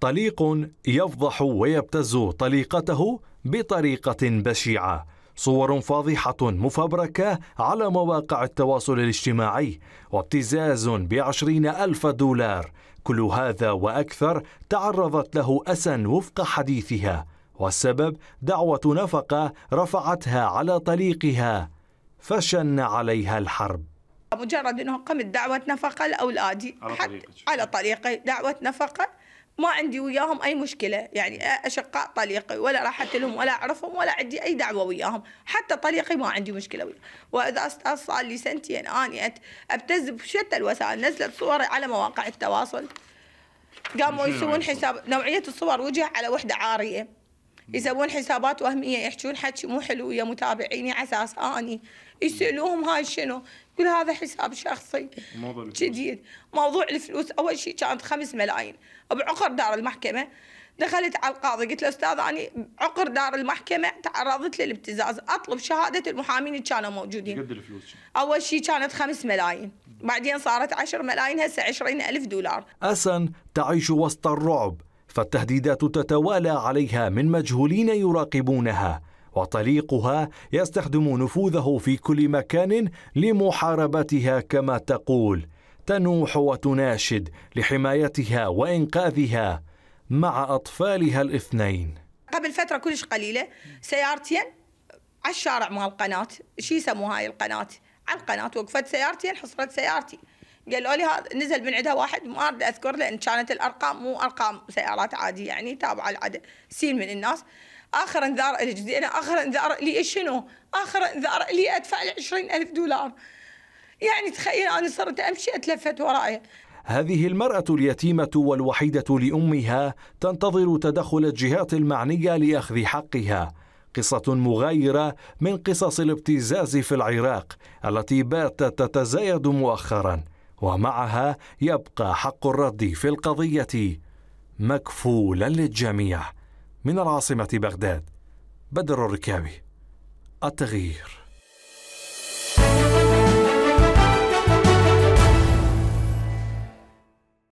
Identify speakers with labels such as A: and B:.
A: طليق يفضح ويبتز طليقته بطريقة بشعة صور فاضحة مفبركة على مواقع التواصل الاجتماعي وابتزاز بعشرين ألف دولار كل هذا وأكثر تعرضت له أسن وفق حديثها والسبب دعوة نفقة رفعتها على طليقها فشن عليها الحرب
B: مجرد أنه قمت دعوة نفقة الأولادي على طريقي دعوة نفقة ما عندي وياهم اي مشكله يعني اشقاء طليقي ولا راحت لهم ولا اعرفهم ولا عندي اي دعوه وياهم حتى طليقي ما عندي مشكله وياه واذا استاذ صار لي سنتين اني ابتز بشتى الوسائل نزلت صوري على مواقع التواصل قاموا يسوون حساب نوعيه الصور وجه على وحده عاريه يسوون حسابات وهميه يحجون حكي مو حلو يا متابعيني على اساس اني يسالوهم هاي شنو؟ يقول هذا حساب شخصي موضوع جديد موضوع الفلوس اول شيء كانت خمس ملايين بعقر دار المحكمه دخلت على القاضي قلت له استاذ اني بعقر دار المحكمه تعرضت للابتزاز اطلب شهاده المحامين اللي كانوا موجودين قد الفلوس اول شيء كانت 5 ملايين بعدين صارت 10 ملايين هسه 20 الف دولار
A: اسن تعيش وسط الرعب فالتهديدات تتوالى عليها من مجهولين يراقبونها وطليقها يستخدم نفوذه في كل مكان لمحاربتها كما تقول تنوح وتناشد لحمايتها وانقاذها مع اطفالها الاثنين
B: قبل فتره كلش قليله سيارتين على الشارع مال القناه شو يسموها هاي القناه على القناه وقفت سيارتين حصرت سيارتي قالوا لي هذا نزل من عندها واحد ما اريد اذكر لان كانت الارقام مو ارقام سيارات عاديه يعني تابعه العدد سين من الناس اخر انذار انا اخر انذار لي شنو؟ اخر انذار لي ادفع ال 20000 دولار يعني تخيل انا صرت امشي اتلفت وراي
A: هذه المرأة اليتيمة والوحيدة لأمها تنتظر تدخل الجهات المعنية لأخذ حقها قصة مغايرة من قصص الابتزاز في العراق التي باتت تتزايد مؤخراً ومعها يبقى حق الرد في القضيه مكفولا للجميع من العاصمه بغداد بدر الركاوي التغيير